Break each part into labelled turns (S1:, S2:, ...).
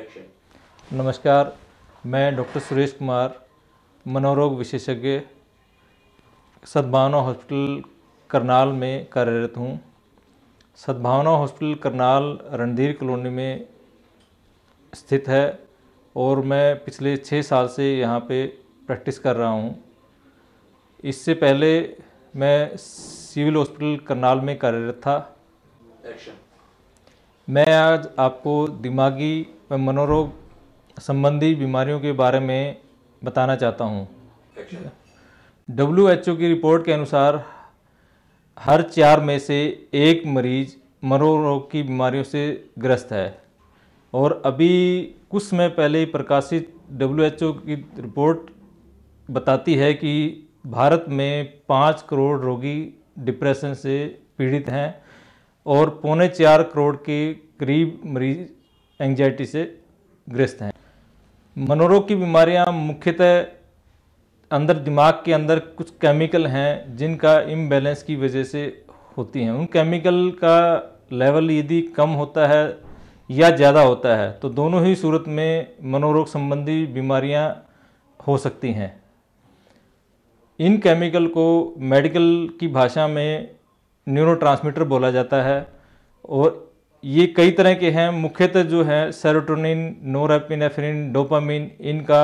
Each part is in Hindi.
S1: एक्शन नमस्कार मैं डॉक्टर सुरेश कुमार मनोरोग विशेषज्ञ सद्भावना हॉस्पिटल करनाल में कार्यरत हूँ सद्भावना हॉस्पिटल करनाल रणधीर कॉलोनी में स्थित है और मैं पिछले छः साल से यहाँ पे प्रैक्टिस कर रहा हूँ इससे पहले मैं सिविल हॉस्पिटल करनाल में कार्यरत था एक्शन मैं आज आपको दिमागी व मनोरोग संबंधी बीमारियों के बारे में बताना चाहता हूँ डब्ल्यू एच ओ की रिपोर्ट के अनुसार हर चार में से एक मरीज मनोरोग की बीमारियों से ग्रस्त है और अभी कुछ समय पहले प्रकाशित डब्ल्यू एच ओ की रिपोर्ट बताती है कि भारत में पाँच करोड़ रोगी डिप्रेशन से पीड़ित हैं और पौने चार करोड़ के करीब मरीज एंगजाइटी से ग्रस्त हैं मनोरोग की बीमारियां मुख्यतः अंदर दिमाग के अंदर कुछ केमिकल हैं जिनका इम्बैलेंस की वजह से होती हैं उन केमिकल का लेवल यदि कम होता है या ज़्यादा होता है तो दोनों ही सूरत में मनोरोग संबंधी बीमारियां हो सकती हैं इन केमिकल को मेडिकल की भाषा में न्यूरोट्रांसमीटर बोला जाता है और ये कई तरह के हैं मुख्यतः जो है सेरोटोनिन नोरापिनेफ्रिन डोपामिन इनका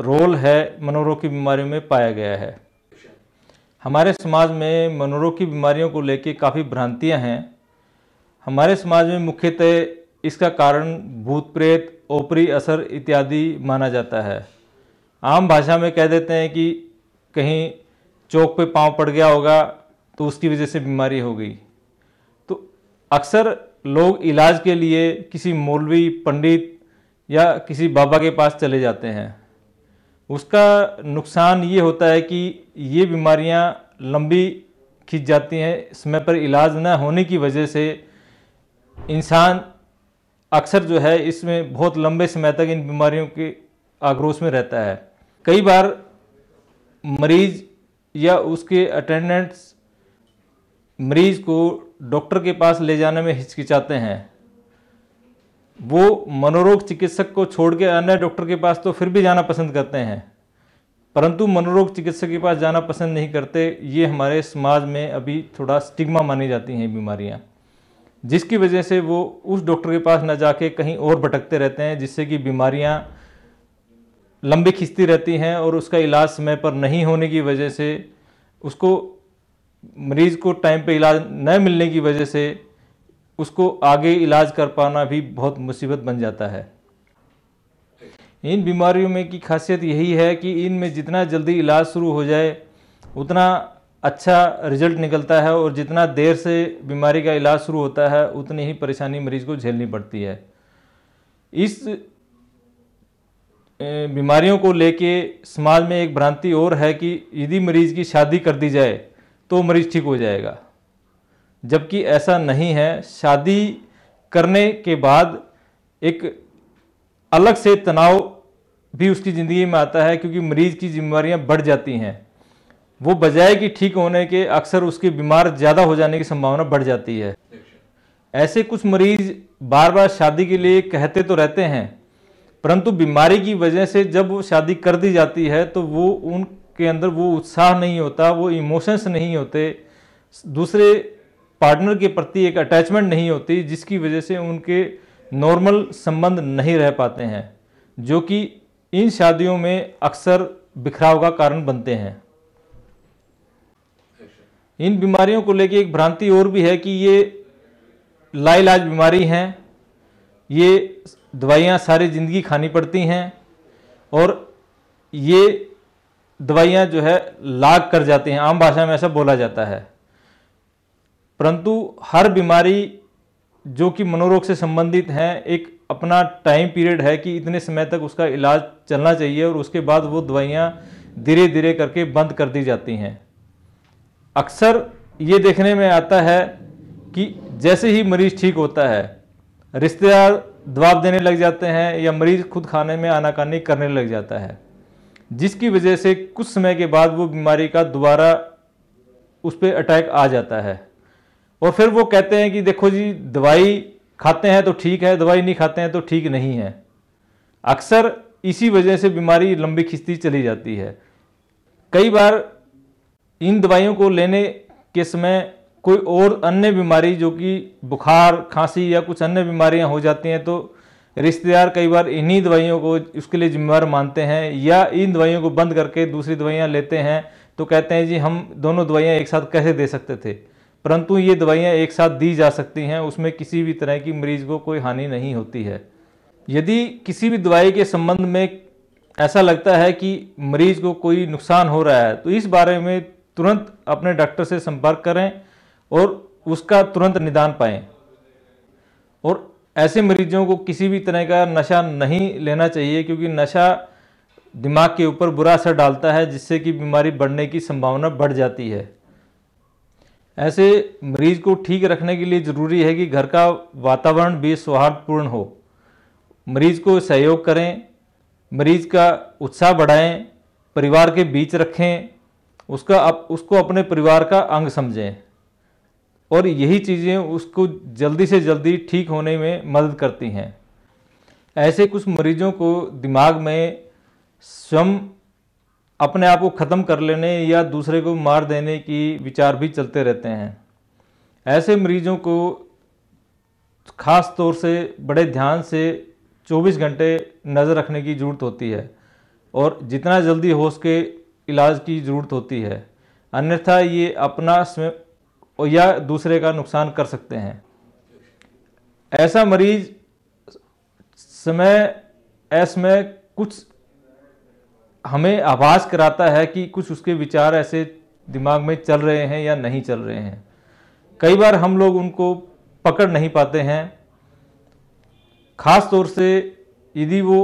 S1: रोल है मनोरोग की बीमारियों में पाया गया है हमारे समाज में मनोरोग की बीमारियों को लेकर काफ़ी भ्रांतियां हैं हमारे समाज में मुख्यतः इसका कारण भूत प्रेत ओपरी असर इत्यादि माना जाता है आम भाषा में कह देते हैं कि कहीं चौक पे पांव पड़ गया होगा तो उसकी वजह से बीमारी हो गई तो अक्सर लोग इलाज के लिए किसी मौलवी पंडित या किसी बाबा के पास चले जाते हैं उसका नुकसान ये होता है कि ये बीमारियां लंबी खींच जाती हैं समय पर इलाज न होने की वजह से इंसान अक्सर जो है इसमें बहुत लंबे समय तक इन बीमारियों के आक्रोश में रहता है कई बार मरीज या उसके अटेंडेंट्स मरीज को डॉक्टर के पास ले जाने में हिचकिचाते हैं वो मनोरोग चिकित्सक को छोड़ के अन्य डॉक्टर के पास तो फिर भी जाना पसंद करते हैं परंतु मनोरोग चिकित्सक के पास जाना पसंद नहीं करते ये हमारे समाज में अभी थोड़ा स्टिग्मा मानी जाती हैं बीमारियाँ जिसकी वजह से वो उस डॉक्टर के पास न जाके कहीं और भटकते रहते हैं जिससे कि बीमारियाँ लंबी खिंचती रहती हैं और उसका इलाज समय पर नहीं होने की वजह से उसको मरीज को टाइम पे इलाज न मिलने की वजह से उसको आगे इलाज कर पाना भी बहुत मुसीबत बन जाता है इन बीमारियों में की खासियत यही है कि इनमें जितना जल्दी इलाज शुरू हो जाए उतना अच्छा रिजल्ट निकलता है और जितना देर से बीमारी का इलाज शुरू होता है उतनी ही परेशानी मरीज को झेलनी पड़ती है इस बीमारियों को लेके समाज में एक भ्रांति और है कि यदि मरीज की शादी कर दी जाए तो मरीज ठीक हो जाएगा जबकि ऐसा नहीं है शादी करने के बाद एक अलग से तनाव भी उसकी ज़िंदगी में आता है क्योंकि मरीज़ की जिम्मेवारियाँ बढ़ जाती हैं वो बजाय कि ठीक होने के अक्सर उसके बीमार ज़्यादा हो जाने की संभावना बढ़ जाती है ऐसे कुछ मरीज बार बार शादी के लिए कहते तो रहते हैं परंतु बीमारी की वजह से जब वो शादी कर दी जाती है तो वो उन के अंदर वो उत्साह नहीं होता वो इमोशंस नहीं होते दूसरे पार्टनर के प्रति एक अटैचमेंट नहीं होती जिसकी वजह से उनके नॉर्मल संबंध नहीं रह पाते हैं जो कि इन शादियों में अक्सर बिखराव का कारण बनते हैं इन बीमारियों को लेकर एक भ्रांति और भी है कि ये लाइलाज बीमारी हैं ये दवाइयाँ सारी ज़िंदगी खानी पड़ती हैं और ये दवाइयाँ जो है लाग कर जाती हैं आम भाषा में ऐसा बोला जाता है परंतु हर बीमारी जो कि मनोरोग से संबंधित हैं एक अपना टाइम पीरियड है कि इतने समय तक उसका इलाज चलना चाहिए और उसके बाद वो दवाइयाँ धीरे धीरे करके बंद कर दी जाती हैं अक्सर ये देखने में आता है कि जैसे ही मरीज ठीक होता है रिश्तेदार दबाव देने लग जाते हैं या मरीज खुद खाने में आनाकानी करने लग जाता है जिसकी वजह से कुछ समय के बाद वो बीमारी का दोबारा उस पर अटैक आ जाता है और फिर वो कहते हैं कि देखो जी दवाई खाते हैं तो ठीक है दवाई नहीं खाते हैं तो ठीक नहीं है अक्सर इसी वजह से बीमारी लंबी खिंचती चली जाती है कई बार इन दवाइयों को लेने के समय कोई और अन्य बीमारी जो कि बुखार खांसी या कुछ अन्य बीमारियां हो जाती हैं तो रिश्तेदार कई बार इन्हीं दवाइयों को उसके लिए जिम्मेवार मानते हैं या इन दवाइयों को बंद करके दूसरी दवाइयाँ लेते हैं तो कहते हैं जी हम दोनों दवाइयाँ एक साथ कैसे दे सकते थे परंतु ये दवाइयाँ एक साथ दी जा सकती हैं उसमें किसी भी तरह की मरीज को कोई हानि नहीं होती है यदि किसी भी दवाई के संबंध में ऐसा लगता है कि मरीज को कोई नुकसान हो रहा है तो इस बारे में तुरंत अपने डॉक्टर से संपर्क करें और उसका तुरंत निदान पाएं और ऐसे मरीजों को किसी भी तरह का नशा नहीं लेना चाहिए क्योंकि नशा दिमाग के ऊपर बुरा असर डालता है जिससे कि बीमारी बढ़ने की संभावना बढ़ जाती है ऐसे मरीज को ठीक रखने के लिए ज़रूरी है कि घर का वातावरण भी सौहार्दपूर्ण हो मरीज को सहयोग करें मरीज का उत्साह बढ़ाएं परिवार के बीच रखें उसका अप, उसको अपने परिवार का अंग समझें और यही चीज़ें उसको जल्दी से जल्दी ठीक होने में मदद करती हैं ऐसे कुछ मरीजों को दिमाग में स्वयं अपने आप को ख़त्म कर लेने या दूसरे को मार देने की विचार भी चलते रहते हैं ऐसे मरीजों को ख़ास तौर से बड़े ध्यान से 24 घंटे नज़र रखने की ज़रूरत होती है और जितना जल्दी हो सके इलाज की ज़रूरत होती है अन्यथा ये अपना स्वयं और या दूसरे का नुकसान कर सकते हैं ऐसा मरीज समय ऐस में कुछ हमें आभास कराता है कि कुछ उसके विचार ऐसे दिमाग में चल रहे हैं या नहीं चल रहे हैं कई बार हम लोग उनको पकड़ नहीं पाते हैं ख़ास तौर से यदि वो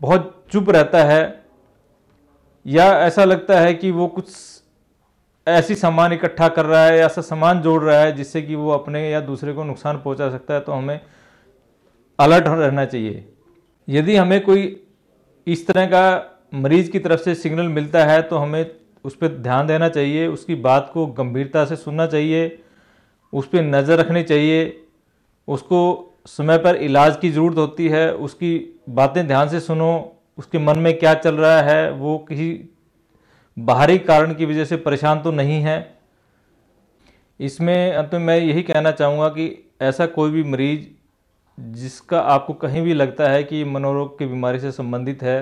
S1: बहुत चुप रहता है या ऐसा लगता है कि वो कुछ ऐसी सामान इकट्ठा कर रहा है या ऐसा सामान जोड़ रहा है जिससे कि वो अपने या दूसरे को नुकसान पहुंचा सकता है तो हमें अलर्ट रहना चाहिए यदि हमें कोई इस तरह का मरीज की तरफ से सिग्नल मिलता है तो हमें उस पर ध्यान देना चाहिए उसकी बात को गंभीरता से सुनना चाहिए उस पर नज़र रखनी चाहिए उसको समय पर इलाज की ज़रूरत होती है उसकी बातें ध्यान से सुनो उसके मन में क्या चल रहा है वो किसी बाहरी कारण की वजह से परेशान तो नहीं है इसमें अंत तो में मैं यही कहना चाहूँगा कि ऐसा कोई भी मरीज जिसका आपको कहीं भी लगता है कि मनोरोग की बीमारी से संबंधित है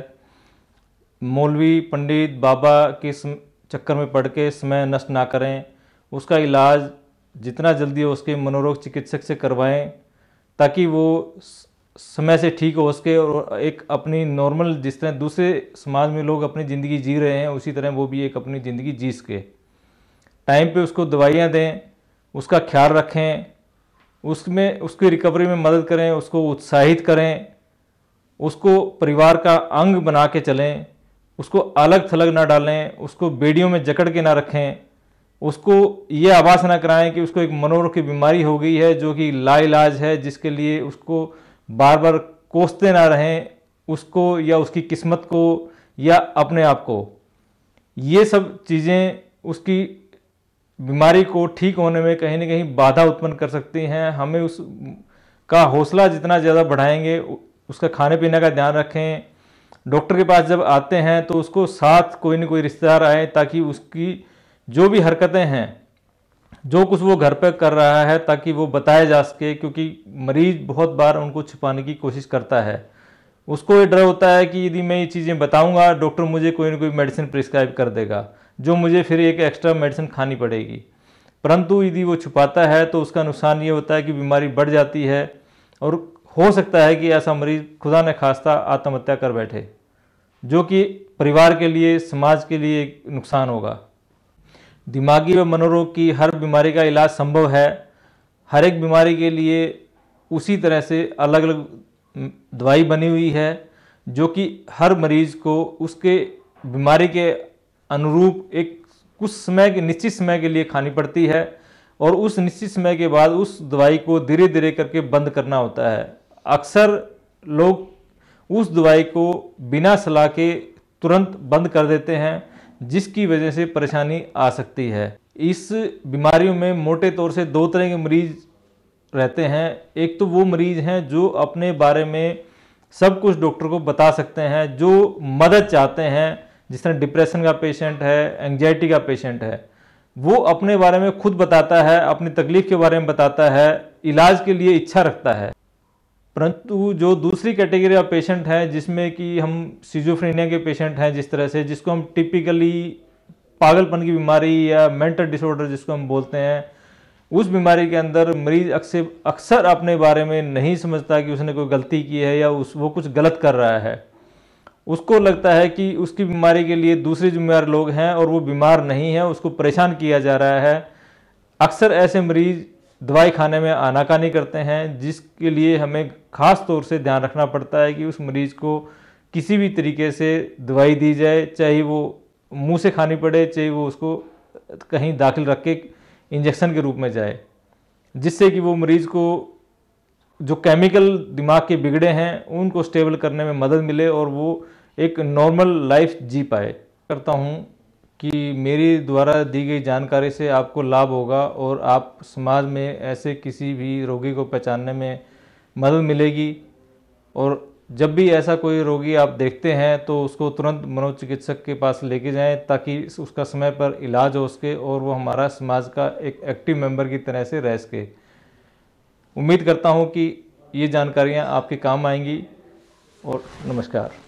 S1: मौलवी पंडित बाबा के चक्कर में पड़ के समय नष्ट ना करें उसका इलाज जितना जल्दी हो उसके मनोरोग चिकित्सक से करवाएं ताकि वो समय से ठीक हो सके और एक अपनी नॉर्मल जिस तरह दूसरे समाज में लोग अपनी ज़िंदगी जी रहे हैं उसी तरह वो भी एक अपनी ज़िंदगी जी सके टाइम पे उसको दवाइयाँ दें उसका ख्याल रखें उसमें उसकी रिकवरी में मदद करें उसको उत्साहित करें उसको परिवार का अंग बना के चलें उसको अलग थलग ना डालें उसको बेड़ियों में जकड़ के ना रखें उसको ये आभास ना कराएं कि उसको एक मनोरोग की बीमारी हो गई है जो कि लाइलाज है जिसके लिए उसको बार बार कोसते ना रहें उसको या उसकी किस्मत को या अपने आप को ये सब चीज़ें उसकी बीमारी को ठीक होने में कहीं ना कहीं बाधा उत्पन्न कर सकती हैं हमें उस का हौसला जितना ज़्यादा बढ़ाएंगे उसका खाने पीने का ध्यान रखें डॉक्टर के पास जब आते हैं तो उसको साथ कोई ना कोई रिश्तेदार आए ताकि उसकी जो भी हरकतें हैं जो कुछ वो घर पर कर रहा है ताकि वो बताया जा सके क्योंकि मरीज बहुत बार उनको छिपाने की कोशिश करता है उसको ये डर होता है कि यदि मैं ये चीज़ें बताऊंगा डॉक्टर मुझे कोई ना कोई मेडिसिन प्रिस्क्राइब कर देगा जो मुझे फिर एक एक्स्ट्रा मेडिसिन खानी पड़ेगी परंतु यदि वो छुपाता है तो उसका नुकसान ये होता है कि बीमारी बढ़ जाती है और हो सकता है कि ऐसा मरीज खुदा न खास्ता आत्महत्या कर बैठे जो कि परिवार के लिए समाज के लिए नुकसान होगा दिमागी व मनोरोग की हर बीमारी का इलाज संभव है हर एक बीमारी के लिए उसी तरह से अलग अलग दवाई बनी हुई है जो कि हर मरीज को उसके बीमारी के अनुरूप एक कुछ समय के निश्चित समय के लिए खानी पड़ती है और उस निश्चित समय के बाद उस दवाई को धीरे धीरे करके बंद करना होता है अक्सर लोग उस दवाई को बिना सलाह के तुरंत बंद कर देते हैं जिसकी वजह से परेशानी आ सकती है इस बीमारियों में मोटे तौर से दो तरह के मरीज रहते हैं एक तो वो मरीज हैं जो अपने बारे में सब कुछ डॉक्टर को बता सकते हैं जो मदद चाहते हैं जिस तरह डिप्रेशन का पेशेंट है एंगजाइटी का पेशेंट है वो अपने बारे में खुद बताता है अपनी तकलीफ़ के बारे में बताता है इलाज के लिए इच्छा रखता है परंतु जो दूसरी कैटेगरी ऑफ पेशेंट है जिसमें कि हम सीजोफ्रेनिया के पेशेंट हैं जिस तरह से जिसको हम टिपिकली पागलपन की बीमारी या मेंटल डिसऑर्डर जिसको हम बोलते हैं उस बीमारी के अंदर मरीज अक्सर अक्सर अपने बारे में नहीं समझता कि उसने कोई गलती की है या उस वो कुछ गलत कर रहा है उसको लगता है कि उसकी बीमारी के लिए दूसरे जिम्मेवार लोग हैं और वो बीमार नहीं है उसको परेशान किया जा रहा है अक्सर ऐसे मरीज दवाई खाने में आनाकानी करते हैं जिसके लिए हमें ख़ास तौर से ध्यान रखना पड़ता है कि उस मरीज़ को किसी भी तरीके से दवाई दी जाए चाहे वो मुंह से खानी पड़े चाहे वो उसको कहीं दाखिल रख के इंजेक्शन के रूप में जाए जिससे कि वो मरीज़ को जो केमिकल दिमाग के बिगड़े हैं उनको स्टेबल करने में मदद मिले और वो एक नॉर्मल लाइफ जी पाए करता हूँ कि मेरी द्वारा दी गई जानकारी से आपको लाभ होगा और आप समाज में ऐसे किसी भी रोगी को पहचानने में मदद मिलेगी और जब भी ऐसा कोई रोगी आप देखते हैं तो उसको तुरंत मनोचिकित्सक के पास लेके जाएं ताकि उसका समय पर इलाज हो सके और वो हमारा समाज का एक एक्टिव मेंबर की तरह से रह सके उम्मीद करता हूँ कि ये जानकारियाँ आपके काम आएंगी और नमस्कार